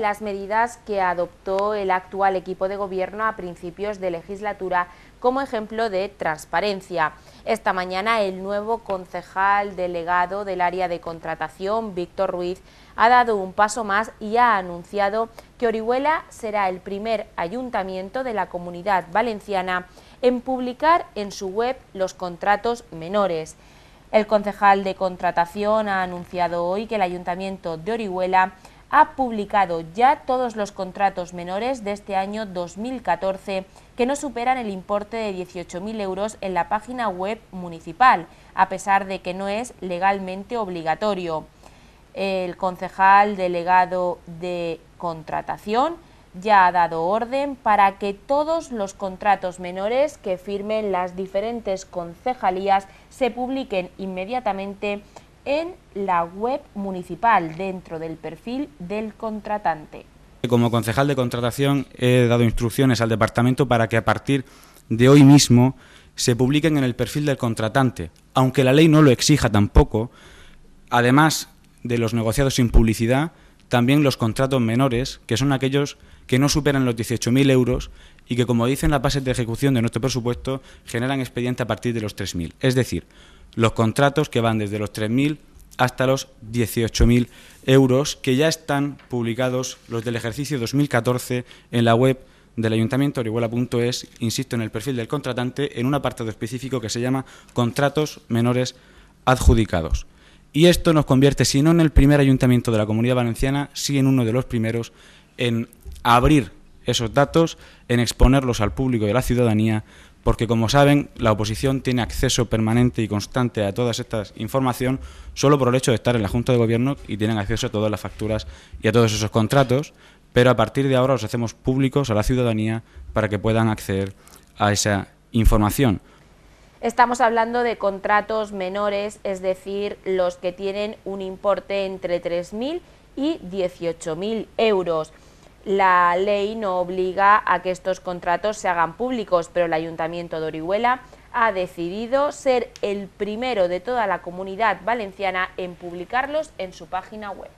las medidas que adoptó el actual equipo de gobierno a principios de legislatura como ejemplo de transparencia. Esta mañana el nuevo concejal delegado del área de contratación, Víctor Ruiz, ha dado un paso más y ha anunciado que Orihuela será el primer ayuntamiento de la comunidad valenciana en publicar en su web los contratos menores. El concejal de contratación ha anunciado hoy que el ayuntamiento de Orihuela ha publicado ya todos los contratos menores de este año 2014 que no superan el importe de 18.000 euros en la página web municipal, a pesar de que no es legalmente obligatorio. El concejal delegado de contratación ya ha dado orden para que todos los contratos menores que firmen las diferentes concejalías se publiquen inmediatamente en la web municipal dentro del perfil del contratante. Como concejal de contratación he dado instrucciones al departamento para que a partir de hoy mismo se publiquen en el perfil del contratante, aunque la ley no lo exija tampoco. Además de los negociados sin publicidad, también los contratos menores, que son aquellos que no superan los 18.000 euros y que, como dicen las bases de ejecución de nuestro presupuesto, generan expediente a partir de los 3.000. Es decir, los contratos que van desde los 3.000 hasta los 18.000 euros que ya están publicados los del ejercicio 2014 en la web del ayuntamiento orihuela.es, insisto, en el perfil del contratante, en un apartado específico que se llama Contratos Menores Adjudicados. Y esto nos convierte, si no en el primer ayuntamiento de la Comunidad Valenciana, sí en uno de los primeros en abrir esos datos, en exponerlos al público y a la ciudadanía porque como saben, la oposición tiene acceso permanente y constante a todas estas información solo por el hecho de estar en la Junta de Gobierno y tienen acceso a todas las facturas y a todos esos contratos, pero a partir de ahora los hacemos públicos a la ciudadanía para que puedan acceder a esa información. Estamos hablando de contratos menores, es decir, los que tienen un importe entre 3.000 y 18.000 euros. La ley no obliga a que estos contratos se hagan públicos, pero el Ayuntamiento de Orihuela ha decidido ser el primero de toda la comunidad valenciana en publicarlos en su página web.